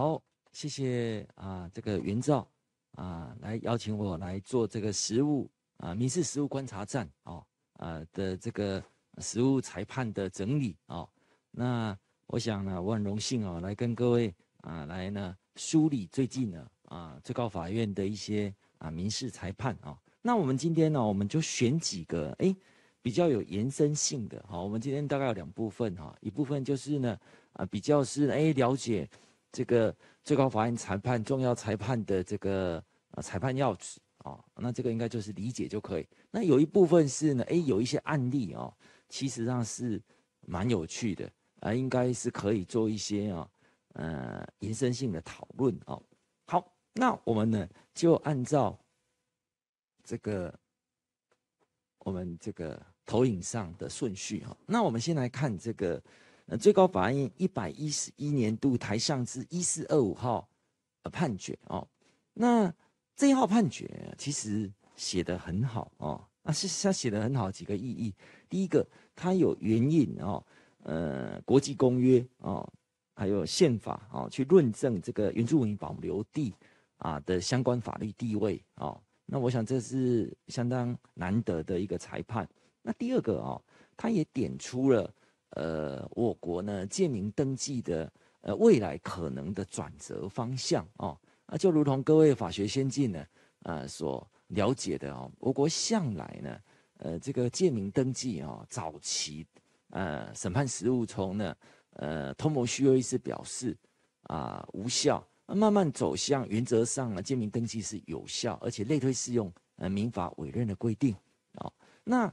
好，谢谢啊，这个云照啊，来邀请我来做这个食物啊民事食物观察站啊啊的这个食物裁判的整理啊。那我想呢，我很荣幸啊，来跟各位啊来呢梳理最近呢啊最高法院的一些啊民事裁判啊。那我们今天呢，我们就选几个哎比较有延伸性的，哦。我们今天大概有两部分哈，一部分就是呢啊比较是哎了解。这个最高法院裁判、重要裁判的这个呃裁判要旨啊，那这个应该就是理解就可以。那有一部分是呢，哎，有一些案例哦，其实上是蛮有趣的啊，应该是可以做一些啊，嗯，延伸性的讨论哦。好，那我们呢就按照这个我们这个投影上的顺序哈，那我们先来看这个。最高法院一百一十一年度台上至一四二五号呃判决哦，那这一号判决其实写得很好哦，那是他写得很好几个意义，第一个它有援引哦，呃国际公约哦，还有宪法哦，去论证这个原住民保留地啊的相关法律地位哦，那我想这是相当难得的一个裁判。那第二个哦，他也点出了。呃，我国呢，建民登记的呃未来可能的转折方向哦，那就如同各位法学先进呢啊所了解的哦，我国向来呢，呃这个建民登记哦，早期呃审判实务从呢呃通谋虚伪是表示啊无效，慢慢走向原则上呢建民登记是有效，而且类推适用呃民法委任的规定哦，那。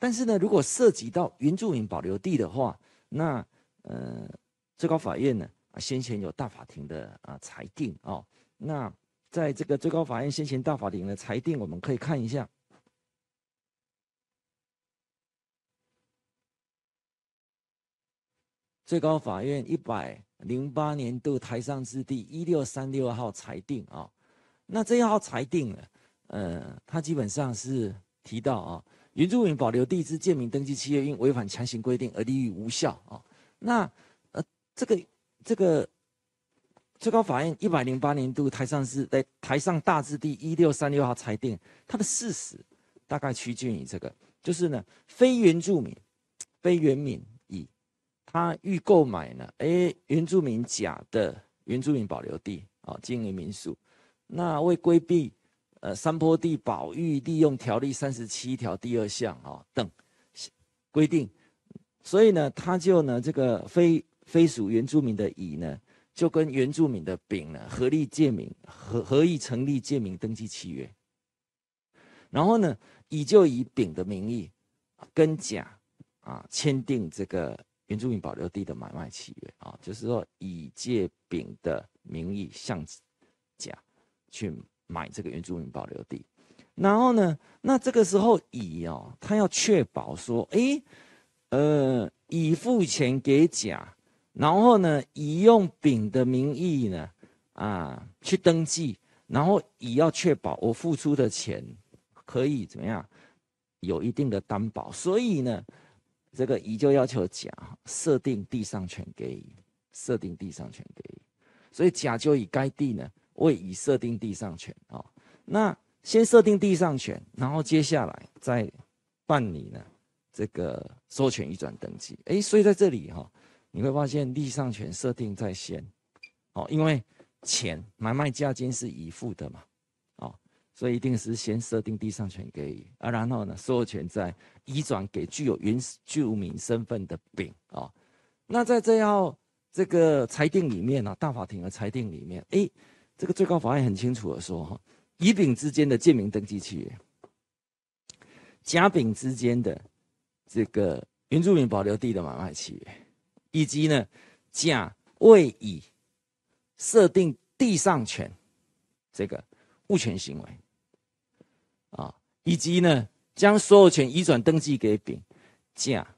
但是呢，如果涉及到原住民保留地的话，那呃，最高法院呢，先前有大法庭的啊裁定哦。那在这个最高法院先前大法庭的裁定，我们可以看一下，最高法院一百零八年度台上字第一六三六号裁定啊，那这一号裁定呢，呃，它基本上是提到啊。原住民保留地之建民登记契约因违反强行规定而立于无效啊，那呃这个这个最高法院一百零八年度台上市在台上大字第一六三六号裁定，它的事实大概趋近于这个，就是呢非原住民非原民乙，他欲购买呢哎原住民甲的原住民保留地啊经营民宿，那为规避。呃，山坡地保育利用条例三十七条第二项啊等规定，所以呢，他就呢这个非非属原住民的乙呢，就跟原住民的丙呢，合力借名合合意成立借名登记契约，然后呢，乙就以丙的名义跟甲啊签订这个原住民保留地的买卖契约啊，就是说以借丙的名义向甲去。买这个原住民保留地，然后呢，那这个时候乙哦，他要确保说，诶，呃，乙付钱给甲，然后呢，乙用丙的名义呢，啊，去登记，然后乙要确保我付出的钱可以怎么样，有一定的担保，所以呢，这个乙就要求甲设定地上权给乙，设定地上权给乙，所以甲就以该地呢。未已设定地上权啊，那先设定地上权，然后接下来再办理呢这个所有权移转登记。哎，所以在这里哈，你会发现地上权设定在先，哦，因为钱买卖价金是已付的嘛，哦，所以一定是先设定地上权给啊，然后呢所有权再移转给具有原住民身份的丙哦。那在这号这个裁定里面呢，大法庭的裁定里面，哎。这个最高法院很清楚的说，哈，乙丙之间的建民登记契约，甲丙之间的这个原住民保留地的买卖契约，以及呢，甲为乙设定地上权，这个物权行为，啊，以及呢，将所有权移转登记给丙，甲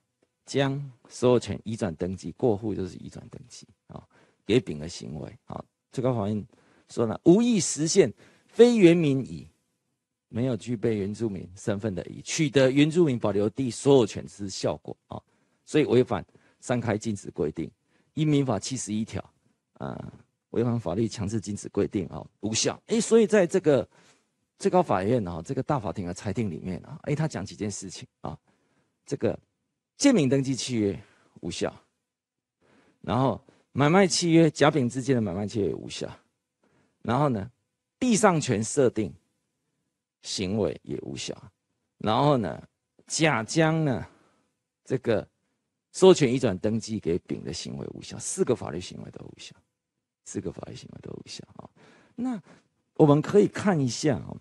将所有权移转登记过户就是移转登记啊，给丙的行为，啊，最高法院。说呢，无意实现非原民以没有具备原住民身份的以取得原住民保留地所有权之效果啊，所以违反三开禁止规定，依民法七十一条啊，违反法律强制禁止规定啊，无效。哎，所以在这个最高法院啊这个大法庭的裁定里面啊，哎，他讲几件事情啊，这个建民登记契约无效，然后买卖契约甲丙之间的买卖契约无效。然后呢，地上权设定行为也无效。然后呢，甲将呢这个授权移转登记给丙的行为无效。四个法律行为都无效，四个法律行为都无效啊。那我们可以看一下啊，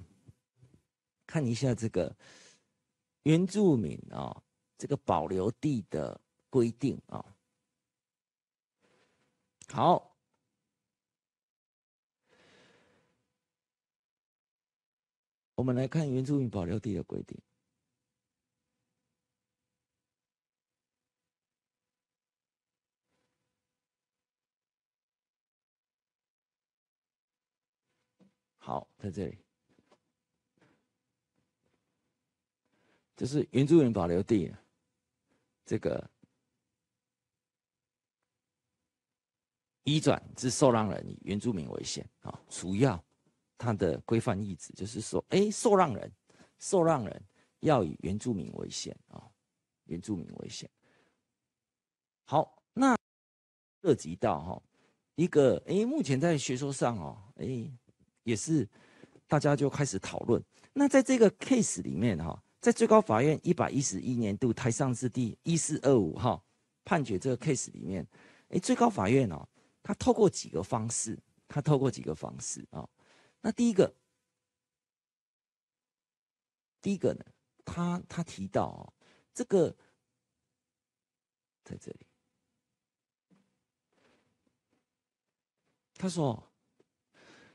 看一下这个原住民啊，这个保留地的规定啊。好。我们来看原住民保留地的规定。好，在这里，就是原住民保留地，这个移转至受让人以原住民为限啊，主要。它的规范意志就是说，哎，受让人，受让人要以原住民为先啊，原住民为先。好，那涉及到哈一个，哎，目前在学说上哦，哎，也是大家就开始讨论。那在这个 case 里面哈，在最高法院一百一十一年度台上字第一四二五号判决这个 case 里面，哎，最高法院哦，他透过几个方式，他透过几个方式啊。那第一个，第一个呢？他他提到哦，这个在这里，他说，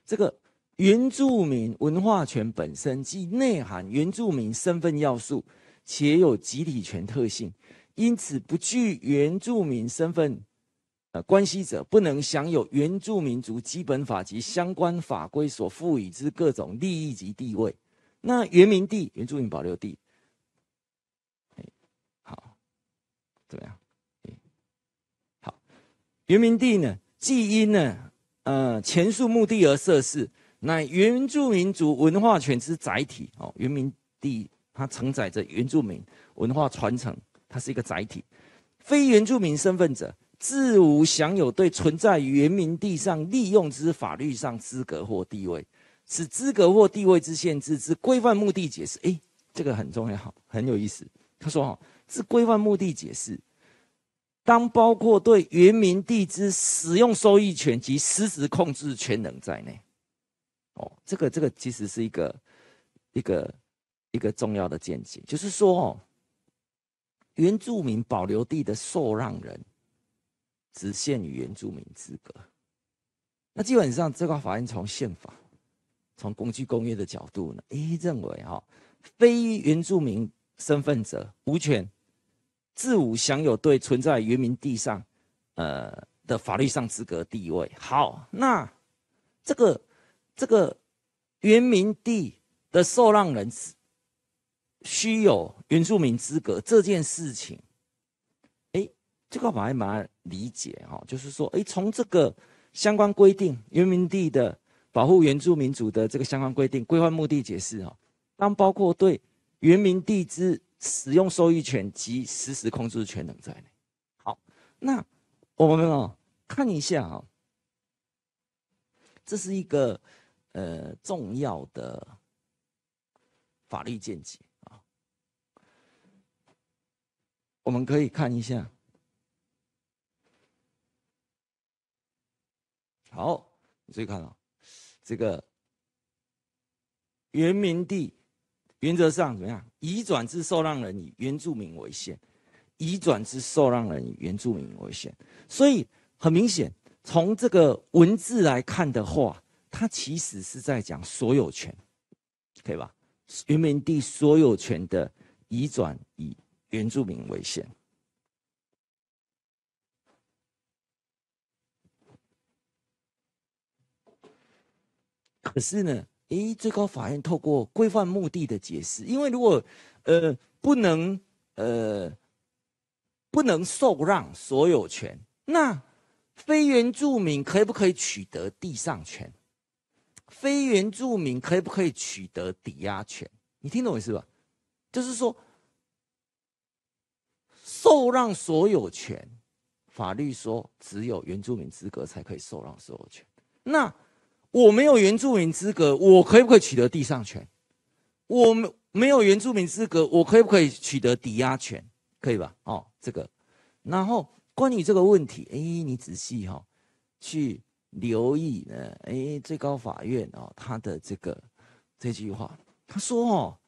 这个原住民文化权本身既内涵原住民身份要素，且有集体权特性，因此不具原住民身份。关系者不能享有原住民族基本法及相关法规所赋予之各种利益及地位。那原民地、原住民保留地，哎，好，怎么样？哎，好，原民地呢，既因呢，呃，前述目的而设事，乃原住民族文化权之载体。哦，原民地它承载着原住民文化传承，它是一个载体。非原住民身份者。自无享有对存在原民地上利用之法律上资格或地位，此资格或地位之限制之规范目的解释。诶，这个很重要，很有意思。他说，哈，是规范目的解释，当包括对原民地之使用收益权及实质控制权能在内。哦，这个这个其实是一个一个一个重要的见解，就是说，哦，原住民保留地的受让人。只限于原住民资格。那基本上，最高法院从宪法、从公据公约的角度呢，一认为哈，非原住民身份者无权自无享有对存在原民地上呃的法律上资格地位。好，那这个这个原民地的受让人需有原住民资格这件事情。这个我还蛮理解哈，就是说，哎，从这个相关规定，原民地的保护、原住民族的这个相关规定、规划目的解释啊，当包括对原民地之使用收益权及实时控制权等在内。好，那我们啊看一下啊，这是一个呃重要的法律见解啊，我们可以看一下。好，你注意看哦，这个原民地原则上怎么样？移转之受让人以原住民为限，移转之受让人以原住民为限。所以很明显，从这个文字来看的话，它其实是在讲所有权，可以吧？原民地所有权的移转以原住民为限。可是呢，诶，最高法院透过规范目的的解释，因为如果，呃，不能，呃，不能受让所有权，那非原住民可不可以取得地上权？非原住民可不可以取得抵押权？你听懂意思吧？就是说，受让所有权，法律说只有原住民资格才可以受让所有权，那。我没有原住民资格，我可以不可以取得地上权？我没有原住民资格，我可以不可以取得抵押权？可以吧？哦，这个。然后关于这个问题，哎，你仔细哈去留意呢。哎，最高法院哦，他的这个这句话，他说哦，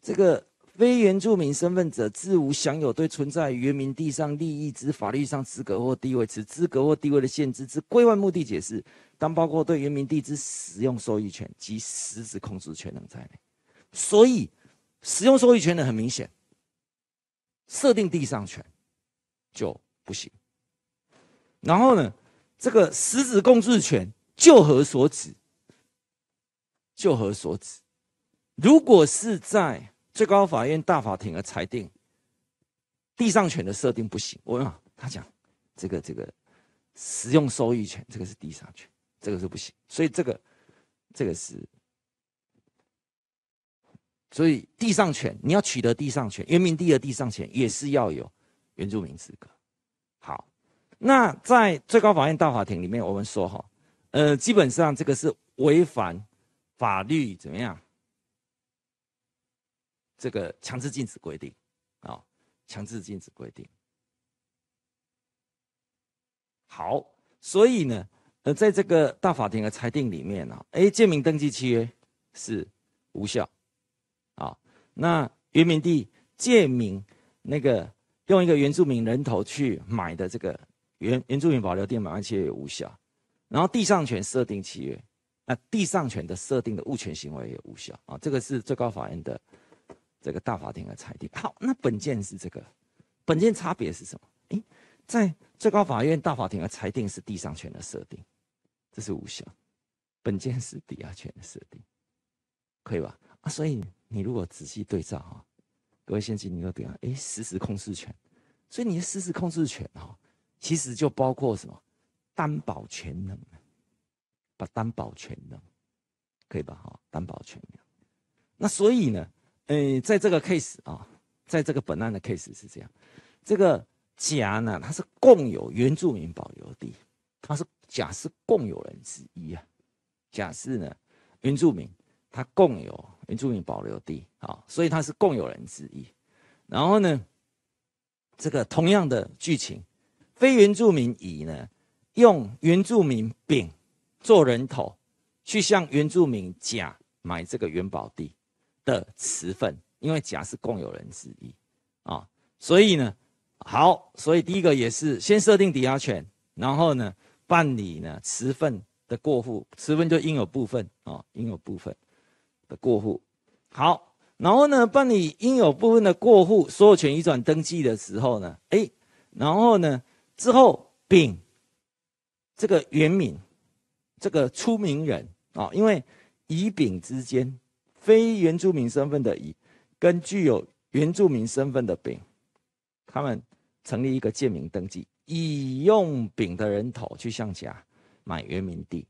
这个。非原住民身份者自无享有对存在原民地上利益之法律上资格或地位，此资格或地位的限制之归案目的解释，当包括对原民地之使用收益权及实质控制权能在内。所以，使用收益权呢，很明显，设定地上权就不行。然后呢，这个实质控制权就何所指？就何所指？如果是在最高法院大法庭的裁定，地上权的设定不行。我问他讲，这个这个使用收益权，这个是地上权，这个是不行。所以这个这个是，所以地上权你要取得地上权，原民地的地上权也是要有原住民资格。好，那在最高法院大法庭里面，我们说哈，呃，基本上这个是违反法律怎么样？这个强制禁止规定，啊，强制禁止规定。好，所以呢，呃，在这个大法庭的裁定里面呢，A 借名登记契约是无效，啊，那原民地借名那个用一个原住民人头去买的这个原原住民保留地买卖契约也无效，然后地上权设定契约，那地上权的设定的物权行为也无效，啊，这个是最高法院的。这个大法庭的裁定，好，那本件是这个，本件差别是什么？哎，在最高法院大法庭的裁定是地上权的设定，这是无效；本件是抵押权的设定，可以吧？啊，所以你如果仔细对照哈，各位先记你个点，啊，事实控制权，所以你的实时控制权哈，其实就包括什么担保权能，把担保权能可以吧？哈，担保权能，那所以呢？嗯，在这个 case 啊，在这个本案的 case 是这样，这个甲呢，他是共有原住民保留地，他是甲是共有人之一啊，甲是呢原住民，他共有原住民保留地，啊，所以他是共有人之一。然后呢，这个同样的剧情，非原住民乙呢，用原住民丙做人头，去向原住民甲买这个元宝地。的持份，因为甲是共有人之一啊，所以呢，好，所以第一个也是先设定抵押权，然后呢，办理呢持份的过户，持份就应有部分啊，应有部分的过户。好，然后呢，办理应有部分的过户所有权移转登记的时候呢，哎，然后呢之后，丙这个原名这个出名人啊，因为乙丙之间。非原住民身份的乙，跟具有原住民身份的丙，他们成立一个借名登记，乙用丙的人头去向甲买原民地。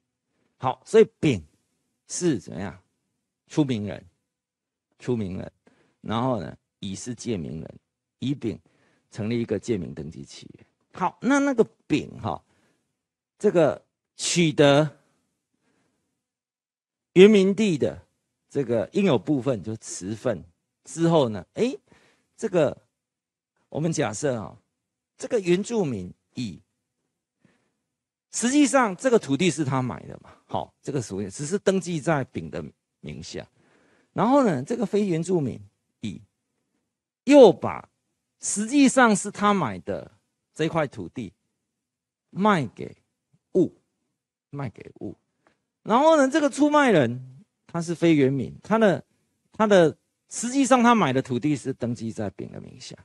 好，所以丙是怎么样出名人？出名人，然后呢，乙是借名人，乙丙成立一个借名登记契约。好，那那个丙哈，这个取得原民地的。这个应有部分就辞份，之后呢？哎，这个我们假设啊，这个原住民乙，实际上这个土地是他买的嘛。好，这个属于只是登记在丙的名下。然后呢，这个非原住民乙又把实际上是他买的这块土地卖给戊，卖给戊。然后呢，这个出卖人。他是非原民，他的，他的，实际上他买的土地是登记在丙的名下。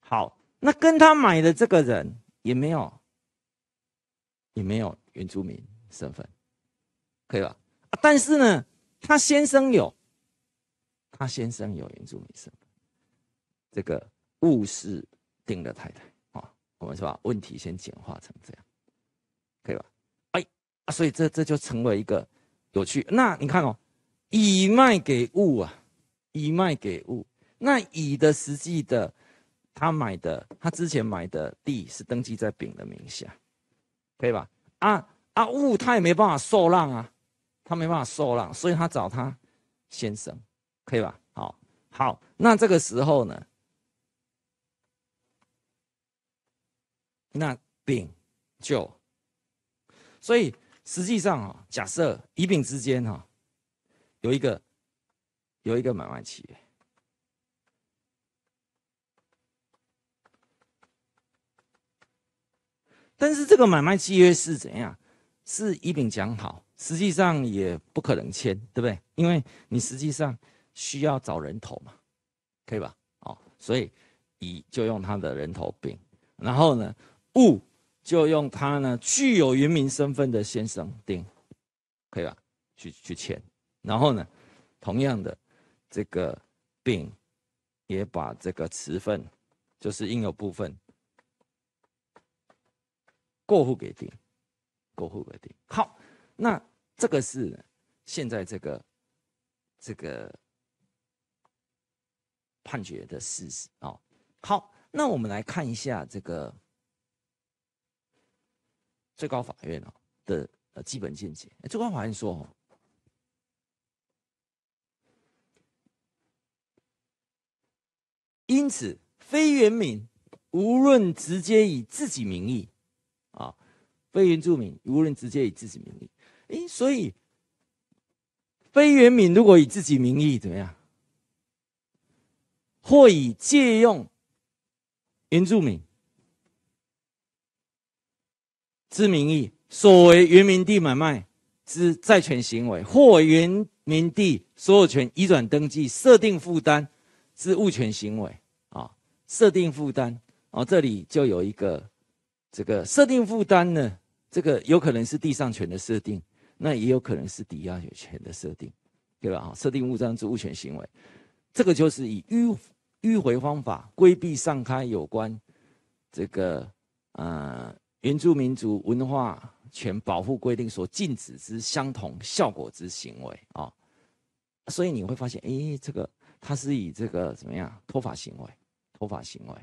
好，那跟他买的这个人也没有，也没有原住民身份，可以吧？但是呢，他先生有，他先生有原住民身份。这个戊是丁的太太。哦，我们是把问题先简化成这样，可以吧？哎，所以这这就成为一个有趣。那你看哦。乙卖给戊啊，乙卖给戊，那乙的实际的，他买的，他之前买的地是登记在丙的名下，可以吧？啊啊，戊他也没办法受让啊，他没办法受让，所以他找他先生，可以吧？好，好，那这个时候呢，那丙就，所以实际上啊，假设乙丙之间哈。有一个，有一个买卖契约，但是这个买卖契约是怎样？是一并讲好，实际上也不可能签，对不对？因为你实际上需要找人头嘛，可以吧？哦，所以乙就用他的人头饼，然后呢，戊就用他呢具有原民身份的先生丁，可以吧？去去签。然后呢，同样的，这个丙也把这个词份，就是应有部分，过户给丁，过户给丁。好，那这个是现在这个这个判决的事实啊。好，那我们来看一下这个最高法院啊的呃基本见解。最高法院说哦。因此，非原民无论直接以自己名义，啊，非原住民无论直接以自己名义，诶，所以，非原民如果以自己名义怎么样？或以借用原住民之名义所为原民地买卖之债权行为，或原民地所有权移转登记、设定负担。是物权行为啊，设定负担，啊，这里就有一个这个设定负担呢，这个有可能是地上权的设定，那也有可能是抵押权的设定，对吧？啊，设定物章之物权行为，这个就是以迂迂回方法规避上开有关这个呃原住民族文化权保护规定所禁止之相同效果之行为啊，所以你会发现，诶，这个。它是以这个怎么样？脱法行为，脱法行为，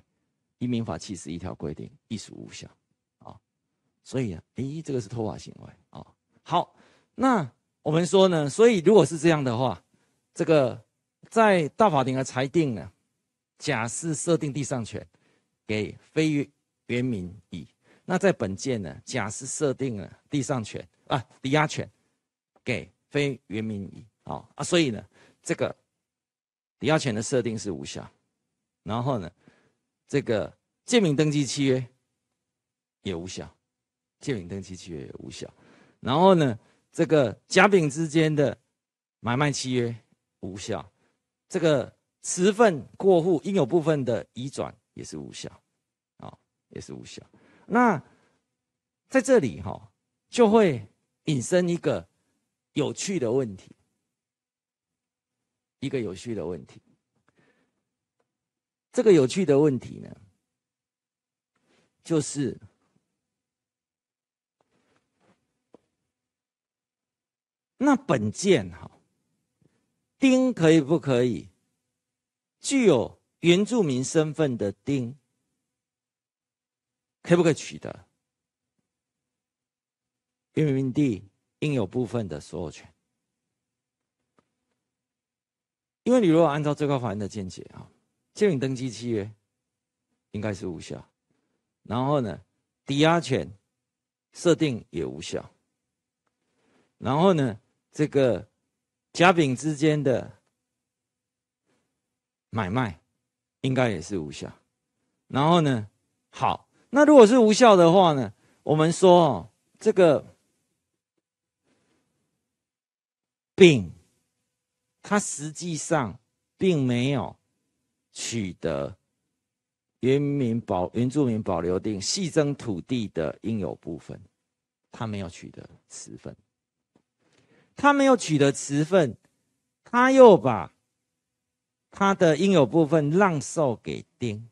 移民法七十一条规定，一属无效，啊，所以啊，咦，这个是脱法行为，啊，好，那我们说呢，所以如果是这样的话，这个在大法庭的裁定呢，甲是设定地上权给非原民乙，那在本件呢，甲是设定了地上权啊，抵押权给非原民乙，好啊，所以呢，这个。抵押权的设定是无效，然后呢，这个借名登记契约也无效，借名登记契约也无效，然后呢，这个甲丙之间的买卖契约无效，这个十份过户应有部分的移转也是无效，哦，也是无效。那在这里哈，就会引申一个有趣的问题。一个有趣的问题，这个有趣的问题呢，就是那本件哈丁可以不可以具有原住民身份的丁，可不可以取得原营地应有部分的所有权？因为你如果按照最高法院的见解啊，借名登记契约应该是无效，然后呢，抵押权设定也无效，然后呢，这个甲丙之间的买卖应该也是无效，然后呢，好，那如果是无效的话呢，我们说这个丙。他实际上并没有取得原民保原住民保留地细征土地的应有部分，他没有取得十份，他没有取得十份，他又把他的应有部分让售给丁，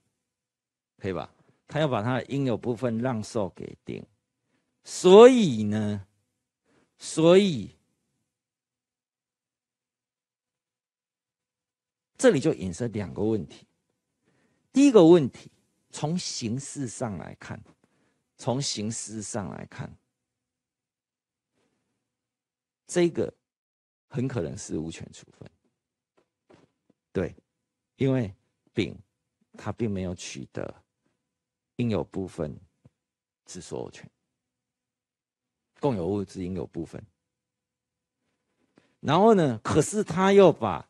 可以吧？他要把他的应有部分让售给丁，所以呢，所以。这里就引申两个问题。第一个问题，从形式上来看，从形式上来看，这个很可能是无权处分，对，因为丙他并没有取得应有部分之所有权，共有物之应有部分。然后呢，可是他又把。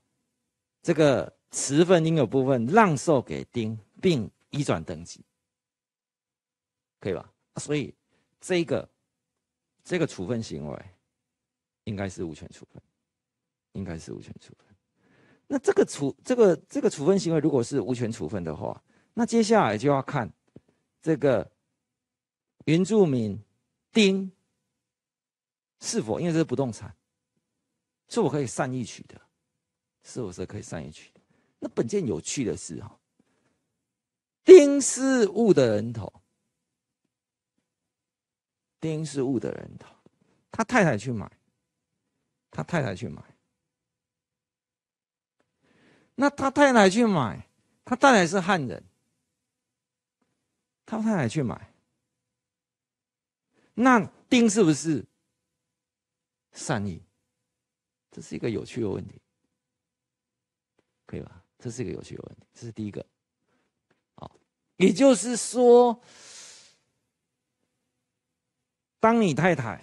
这个十份应有部分让售给丁，并移转登记，可以吧？所以这个这个处分行为，应该是无权处分，应该是无权处分。那这个处这个这个处分行为如果是无权处分的话，那接下来就要看这个原住民丁是否因为这是不动产，是否可以善意取得？是不是可以上一去？那本件有趣的是，哈，丁是物的人头，丁是物的人头，他太太去买，他太太去买，那他太太去买，他太太是汉人，他太太去买，那丁是不是善意？这是一个有趣的问题。可以吧？这是一个有趣的问题，这是第一个。好，也就是说，当你太太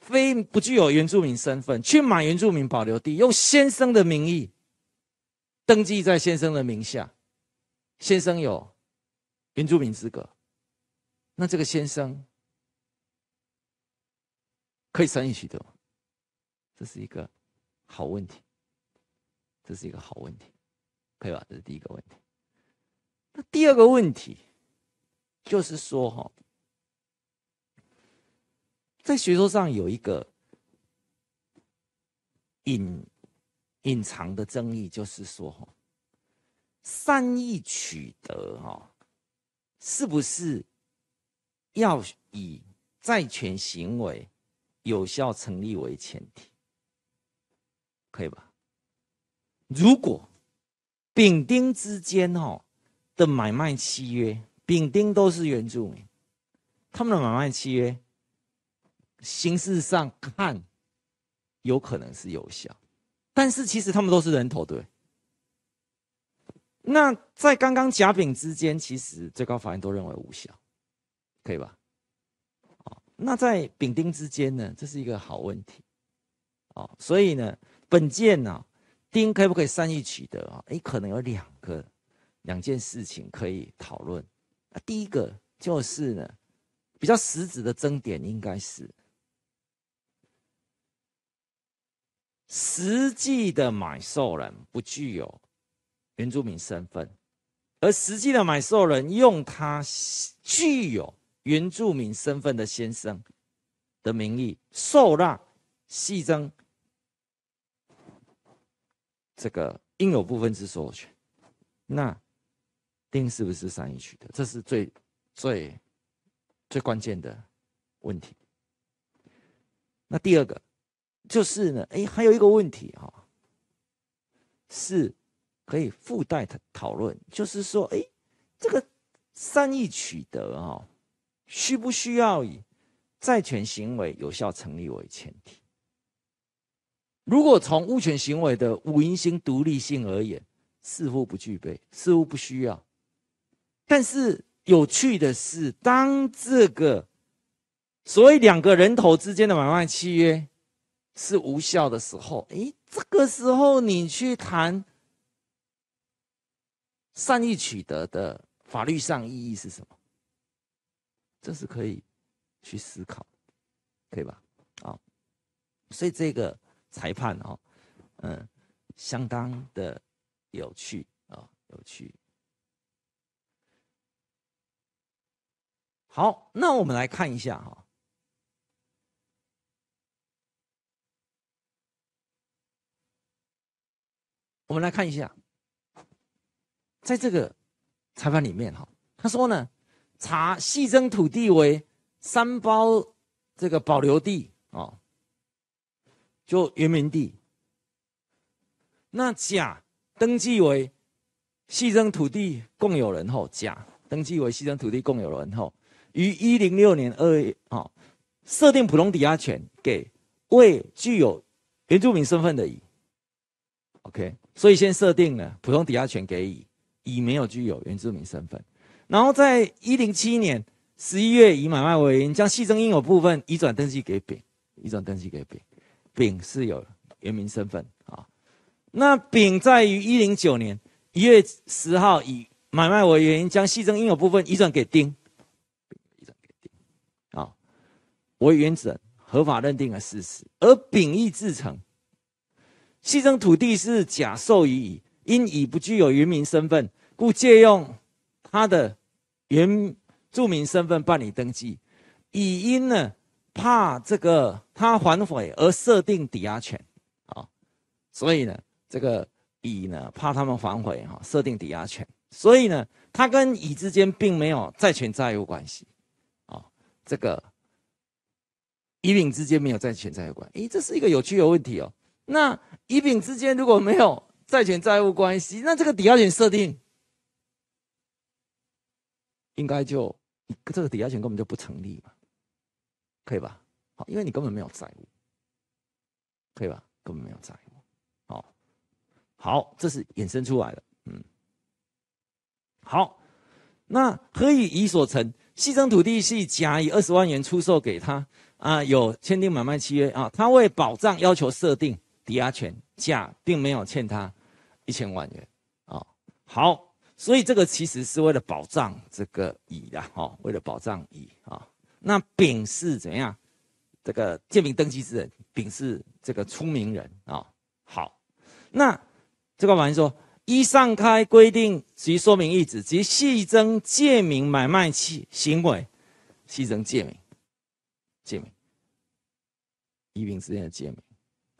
非不具有原住民身份，去买原住民保留地，用先生的名义登记在先生的名下，先生有原住民资格，那这个先生可以生一许多？这是一个好问题。这是一个好问题，可以吧？这是第一个问题。那第二个问题就是说哈，在学说上有一个隐隐藏的争议，就是说哈，善意取得哈，是不是要以债权行为有效成立为前提？可以吧？如果丙丁之间哈的买卖契约，丙丁都是原住民，他们的买卖契约形式上看有可能是有效，但是其实他们都是人头对。那在刚刚甲丙之间，其实最高法院都认为无效，可以吧？哦，那在丙丁之间呢？这是一个好问题哦。所以呢，本件呢。丁可不可以善意取得啊？哎，可能有两个两件事情可以讨论。啊，第一个就是呢，比较实质的争点应该是，实际的买受人不具有原住民身份，而实际的买受人用他具有原住民身份的先生的名义受让细征这个应有部分之所有权，那丁是不是善意取得？这是最最最关键的，问题。那第二个就是呢，哎，还有一个问题哈，是可以附带讨讨论，就是说，哎，这个善意取得哈，需不需要以债权行为有效成立为前提？如果从物权行为的五因性、独立性而言，似乎不具备，似乎不需要。但是有趣的是，当这个所谓两个人头之间的买卖契约是无效的时候，哎，这个时候你去谈善意取得的法律上意义是什么？这是可以去思考，可以吧？啊，所以这个。裁判哦，嗯，相当的有趣啊，有趣。好，那我们来看一下哈，我们来看一下，在这个裁判里面哈，他说呢，查细征土地为三包这个保留地啊。就原名地，那甲登记为系争土地共有人后，甲登记为系争土地共有人后，于一零六年二月，哈，设定普通抵押权给未具有原住民身份的乙。OK，所以先设定了普通抵押权给乙，乙没有具有原住民身份。然后在一零七年十一月，以买卖为因，将系争应有部分移转登记给丙，移转登记给丙。丙是有原民身份啊，那丙在于一零九年一月十号以买卖为原因，将系争应有部分移转给丁，移转给丁啊，为原则合法认定了事实，而丙亦自成，系争土地是甲授予乙，因乙不具有原民身份，故借用他的原住民身份办理登记，乙因呢。怕这个他反悔而设定抵押权，啊，所以呢，这个乙呢怕他们反悔，哈，设定抵押权，所以呢，他跟乙之间并没有债权债务关系，啊，这个乙丙之间没有债权债务关系，哎，这是一个有趣的问题哦。那乙丙之间如果没有债权债务关系，那这个抵押权设定，应该就这个抵押权根本就不成立嘛。可以吧？好，因为你根本没有债务，可以吧？根本没有债务。好好，这是衍生出来的，嗯。好，那何以乙所成？西征土地是甲以二十万元出售给他啊？有签订买卖契约啊？他为保障要求设定抵押权，甲并没有欠他一千万元啊。好，所以这个其实是为了保障这个乙的哈，为了保障乙啊。那丙是怎样？这个借名登记之人，丙是这个出名人啊。好，那这个玩意说，依上开规定及说明意旨，及系争借名买卖行行为，系争借名，借名，乙丙之间的借名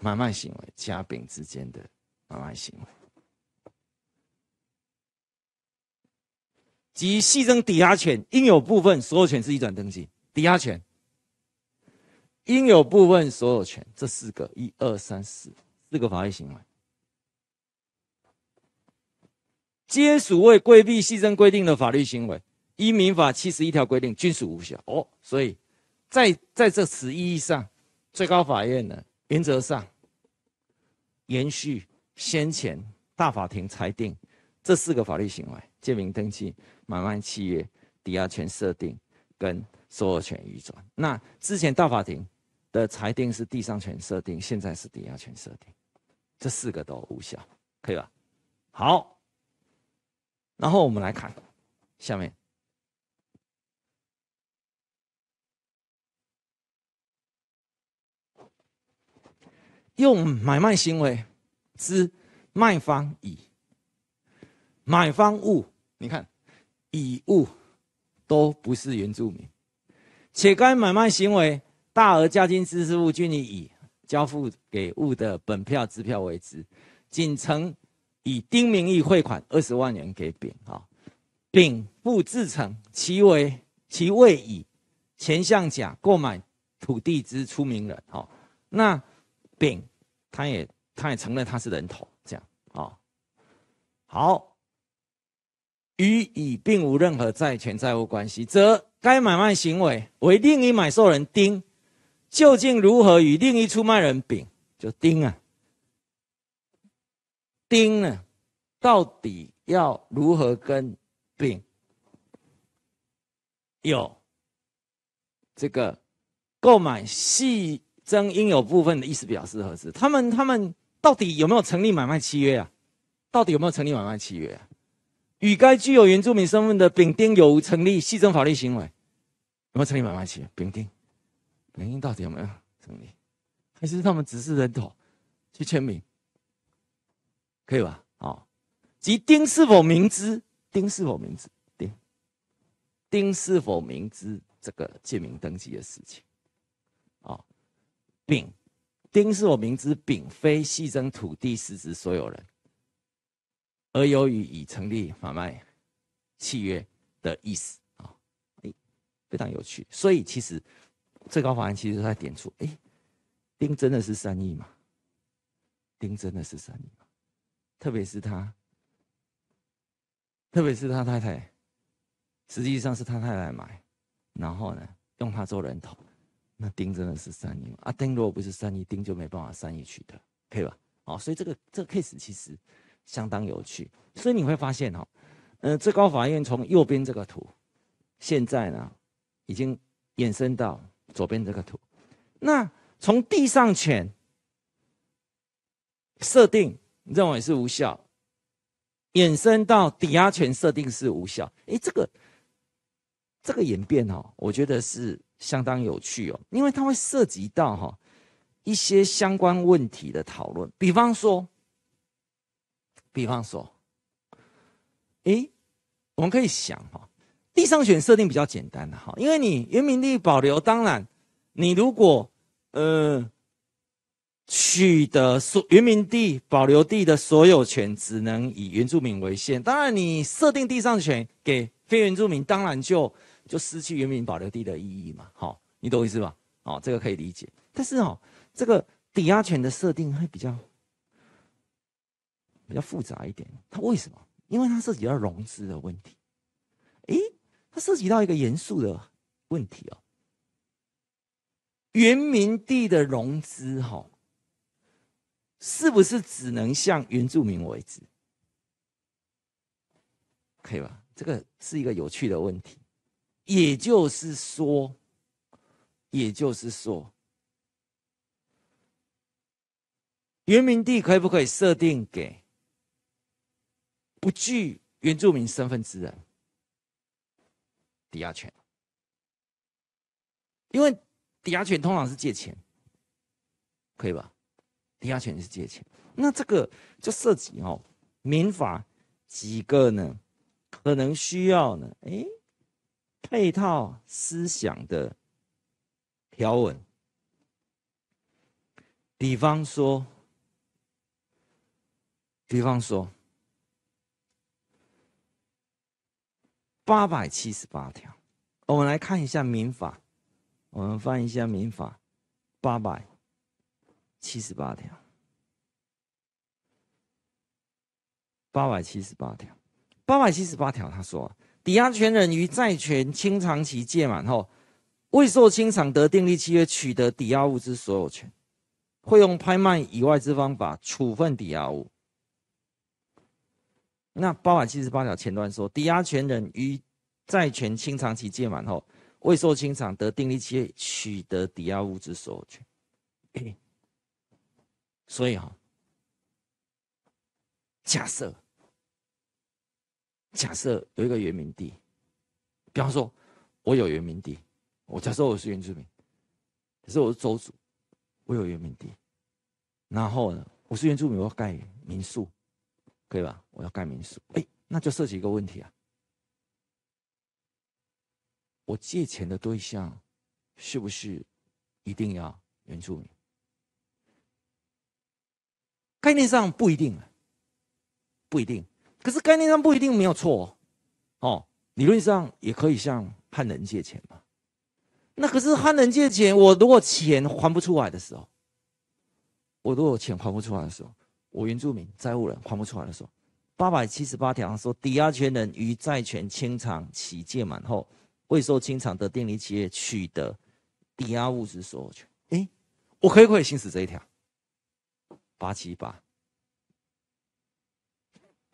买卖行为，甲丙之间的买卖行为，及系争抵押权应有部分所有权是一转登记。抵押权、应有部分所有权，这四个，一二三四，四个法律行为，皆属为规避系争规定的法律行为，依民法七十一条规定，均属无效。哦，所以，在在这十一上，最高法院呢，原则上延续先前大法庭裁定这四个法律行为：，借名登记、买卖契约、抵押权设定跟。所有权移转，那之前大法庭的裁定是地上权设定，现在是抵押权设定，这四个都无效，可以吧？好，然后我们来看下面，用买卖行为之卖方乙，买方物，你看乙物都不是原住民。且该买卖行为大额现金支付物均以乙交付给物的本票支票为之，仅承以丁名义汇款二十万元给丙。哈，丙不自承其为其未乙前向甲购买土地之出名人。哈，那丙他也他也承认他是人头这样。啊，好，与乙并无任何债权债务关系，则。该买卖行为为另一买受人丁，究竟如何与另一出卖人丙就丁啊，丁呢，到底要如何跟丙有这个购买系争应有部分的意思表示合适？他们他们到底有没有成立买卖契约啊？到底有没有成立买卖契约？啊？与该具有原住民身份的丙丁有无成立系争法律行为？有没有成立买卖契约？丙丁，丙丁到底有没有成立？还是他们只是人头去签名，可以吧？好，即丁是否明知？丁是否明知？丁，丁是否明知这个借名登记的事情？啊，丙丁是否明知丙非系争土地实质所有人？而由于已成立买卖契约的意思啊，哎，非常有趣。所以其实最高法院其实在点出：哎，丁真的是善意吗？丁真的是善意吗？特别是他，特别是他太太，实际上是他太太买，然后呢用他做人头，那丁真的是善意吗？丁如果不是善意，丁就没办法善意取得，可以吧？哦，所以这个这个 case 其实。相当有趣，所以你会发现哈，嗯，最高法院从右边这个图，现在呢，已经衍生到左边这个图。那从地上权设定认为是无效，衍生到抵押权设定是无效。哎，这个这个演变哦，我觉得是相当有趣哦，因为它会涉及到哈一些相关问题的讨论，比方说。比方说，诶，我们可以想哈，地上权设定比较简单的哈，因为你原名地保留，当然你如果呃取得所原名地保留地的所有权，只能以原住民为限。当然，你设定地上权给非原住民，当然就就失去原名保留地的意义嘛。好，你懂意思吧？好，这个可以理解。但是哦，这个抵押权的设定会比较。比较复杂一点，它为什么？因为它涉及到融资的问题，哎，它涉及到一个严肃的问题哦。原民地的融资哈，是不是只能向原住民为止？可以吧？这个是一个有趣的问题。也就是说，也就是说，原民地可不可以设定给？不具原住民身份之人，抵押权，因为抵押权通常是借钱，可以吧？抵押权是借钱，那这个就涉及哦，民法几个呢？可能需要呢，哎，配套思想的条文，比方说，比方说。八百七十八条，我们来看一下民法，我们翻一下民法，八百七十八条，八百七十八条，八百七十八条，他说，抵押权人于债权清偿期届满后，未受清偿得订立契约取得抵押物之所有权，会用拍卖以外之方法处分抵押物。那八百七十八条前段说，抵押权人于债权清偿期届满后，未受清偿得定力期取得抵押物之所有权。所以哈，假设假设有一个原名地，比方说，我有原名地，我假设我是原住民，可是我是州主，我有原名地，然后呢，我是原住民，我要盖民宿。可以吧？我要盖民宿，哎，那就涉及一个问题啊。我借钱的对象是不是一定要原住民？概念上不一定不一定。可是概念上不一定没有错哦。理论上也可以向汉人借钱嘛。那可是汉人借钱，我如果钱还不出来的时候，我如果钱还不出来的时候。我原住民债务人还不出来的时候，八百七十八条说，抵押权人于债权清偿期届满后未受清偿的，电力企业取得抵押物之所有权。哎，我可以不可以行使这一条？八七八，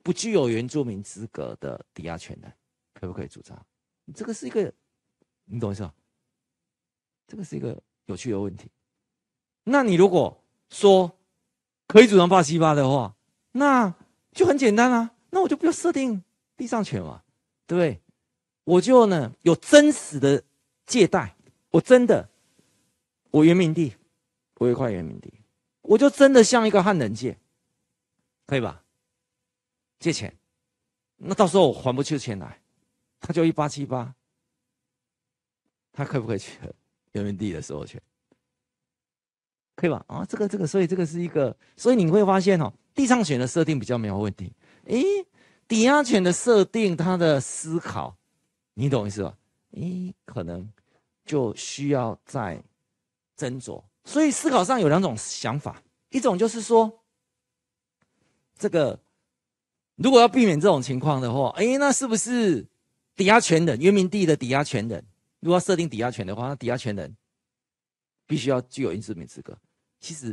不具有原住民资格的抵押权人，可不可以主张？这个是一个，你懂意思吗？这个是一个有趣的问题。那你如果说？可以主张八七八的话，那就很简单啊，那我就不要设定地上权嘛，对不对？我就呢有真实的借贷，我真的，我原民地，我一块原民地，我就真的像一个汉人借，可以吧？借钱，那到时候我还不出钱来，他就一八七八，他可不可以取原民地的所有权？可以吧？啊，这个这个，所以这个是一个，所以你会发现哦，地上权的设定比较没有问题。诶，抵押权的设定，它的思考，你懂意思吧？哎，可能就需要再斟酌。所以思考上有两种想法，一种就是说，这个如果要避免这种情况的话，诶，那是不是抵押权人、原名地的抵押权人，如果要设定抵押权的话，那抵押权人必须要具有原住民资格。其实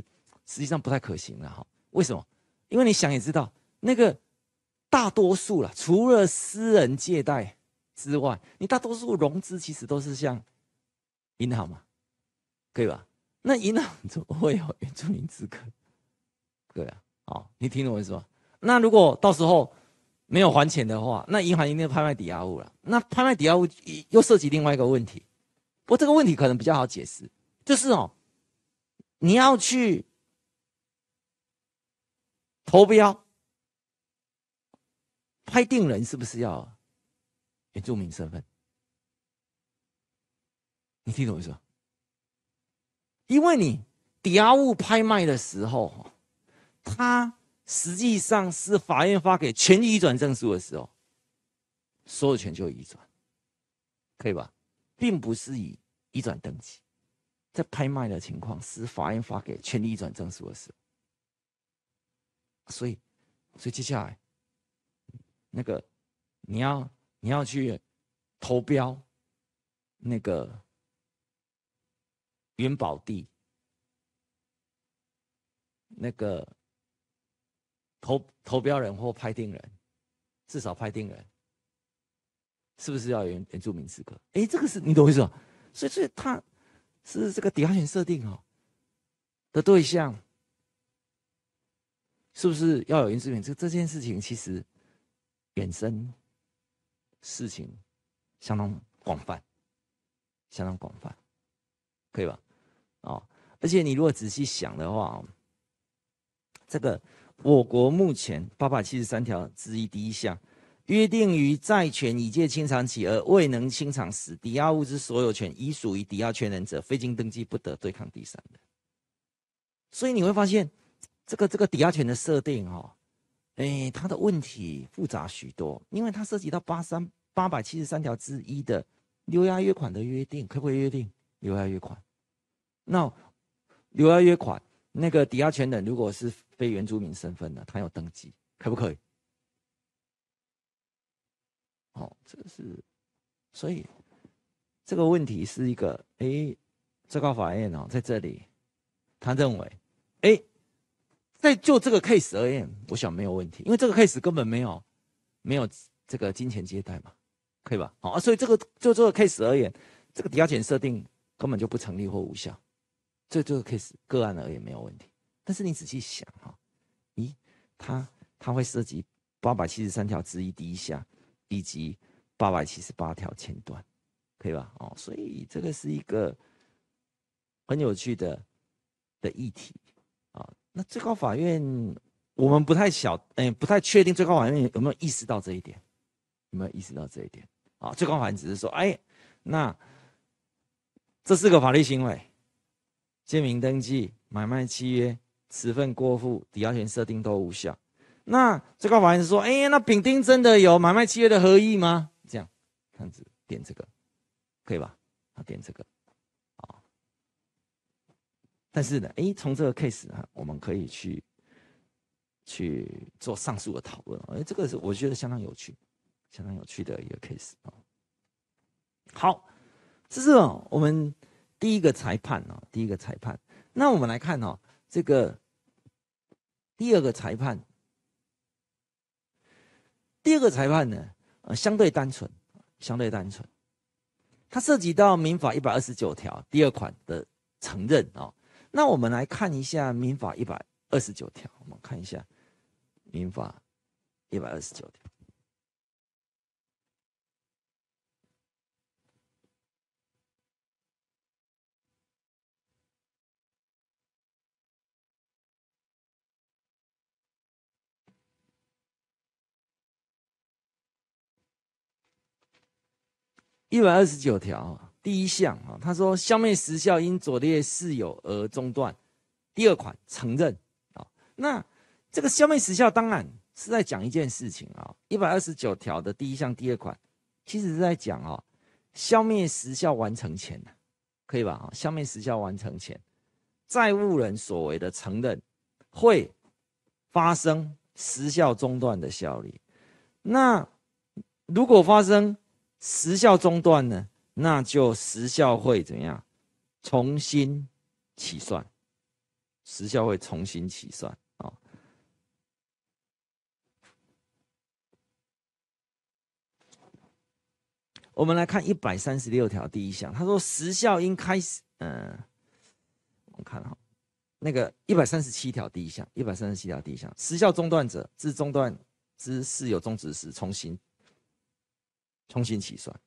实际上不太可行了哈，为什么？因为你想也知道，那个大多数了，除了私人借贷之外，你大多数融资其实都是像银行嘛，可以吧？那银行怎么会有原住民资格？对啊，哦，你听懂我意思吗？那如果到时候没有还钱的话，那银行一定拍卖抵押物了。那拍卖抵押物又涉及另外一个问题，不过这个问题可能比较好解释，就是哦。你要去投标、拍定人，是不是要原住民身份？你听懂我意思？因为你抵押物拍卖的时候，它实际上是法院发给权利移转证书的时候，所有权就移转，可以吧？并不是以移转登记。在拍卖的情况是法院发给权利转证书的时候，所以，所以接下来，那个你要你要去投标那个元宝地，那个投投标人或拍定人，至少拍定人，是不是要原原住民资格？哎，这个是你懂我意思，所以，所以他。是这个抵押权设定哦的对象，是不是要有原住民？这这件事情其实衍生事情相当广泛，相当广泛，可以吧？哦，而且你如果仔细想的话，哦，这个我国目前八百七十三条之一第一项。约定于债权已借清偿期而未能清偿时，抵押物之所有权已属于抵押权人者，非经登记不得对抗第三人。所以你会发现，这个这个抵押权的设定，哦，哎，它的问题复杂许多，因为它涉及到八三八百七十三条之一的留押约款的约定，可不可以约定留押约款？那留押约款那个抵押权人如果是非原住民身份的，他要登记，可不可以？哦，这是，所以这个问题是一个，哎，最高法院哦，在这里他认为，哎，在就这个 case 而言，我想没有问题，因为这个 case 根本没有没有这个金钱借贷嘛，可以吧？好，所以这个就这个 case 而言，这个抵押权设定根本就不成立或无效，这这个 case 个案而言没有问题。但是你仔细想哈，咦，他他会涉及八百七十三条之一第一项。以及八百七十八条前段，可以吧？哦，所以这个是一个很有趣的的议题啊。那最高法院，我们不太小，哎，不太确定最高法院有没有意识到这一点？有没有意识到这一点？啊，最高法院只是说，哎，那这是个法律行为，签名登记、买卖契约、持份过户、抵押权设定都无效。那最高法院是说，哎呀，那丙丁真的有买卖契约的合意吗？这样，这样子点这个，可以吧？他点这个，啊，但是呢，哎，从这个 case 啊，我们可以去去做上述的讨论，哎，这个是我觉得相当有趣，相当有趣的一个 case 啊。好，这是哦我们第一个裁判哦，第一个裁判。那我们来看哦，这个第二个裁判。第二个裁判呢，相对单纯，相对单纯，它涉及到民法一百二十九条第二款的承认哦。那我们来看一下民法一百二十九条，我们看一下民法一百二十九条。一百二十九条第一项啊，他说消灭时效因左列事由而中断，第二款承认啊，那这个消灭时效当然是在讲一件事情啊，一百二十九条的第一项第二款，其实是在讲啊，消灭时效完成前，可以吧？啊，消灭时效完成前，债务人所为的承认，会发生时效中断的效力，那如果发生。时效中断呢，那就时效会怎么样？重新起算，时效会重新起算。哦。我们来看一百三十六条第一项，他说时效应开始，嗯，我们看哈，那个一百三十七条第一项，一百三十七条第一项，时效中断者，自中断之事有终止时重新。重新起算，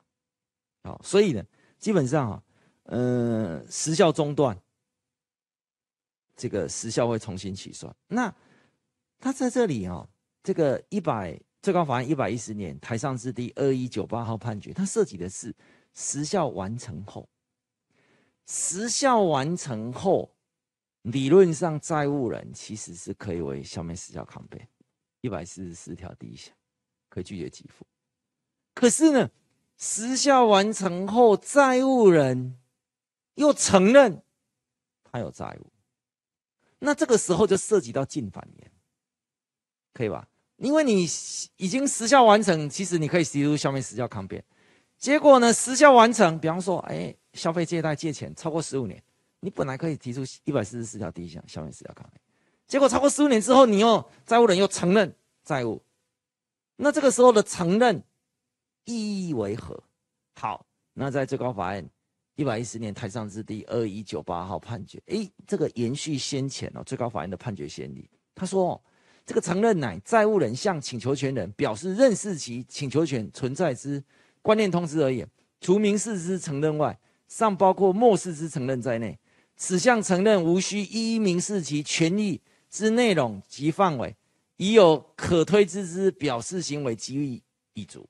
好，所以呢，基本上啊，嗯，时效中断，这个时效会重新起算。那他在这里啊，这个一百最高法院一百一十年台上之第二一九八号判决，它涉及的是时效完成后，时效完成后，理论上债务人其实是可以为消灭时效抗辩一百四十四条第一项，可以拒绝给付。可是呢，时效完成后，债务人又承认他有债务，那这个时候就涉及到近反言，可以吧？因为你已经时效完成，其实你可以提出消灭时效抗辩。结果呢，时效完成，比方说，哎，消费借贷借钱超过十五年，你本来可以提出一百四十四条第一项消灭时效抗辩，结果超过十五年之后，你又债务人又承认债务，那这个时候的承认。意义为何？好，那在最高法院一百一十年台上之第二一九八号判决，诶，这个延续先前哦最高法院的判决先例，他说这个承认乃债务人向请求权人表示认识其请求权存在之观念通知而言，除民事之承认外，尚包括漠视之承认在内。此项承认无需一一明示其权利之内容及范围，已有可推知之表示行为给予已足。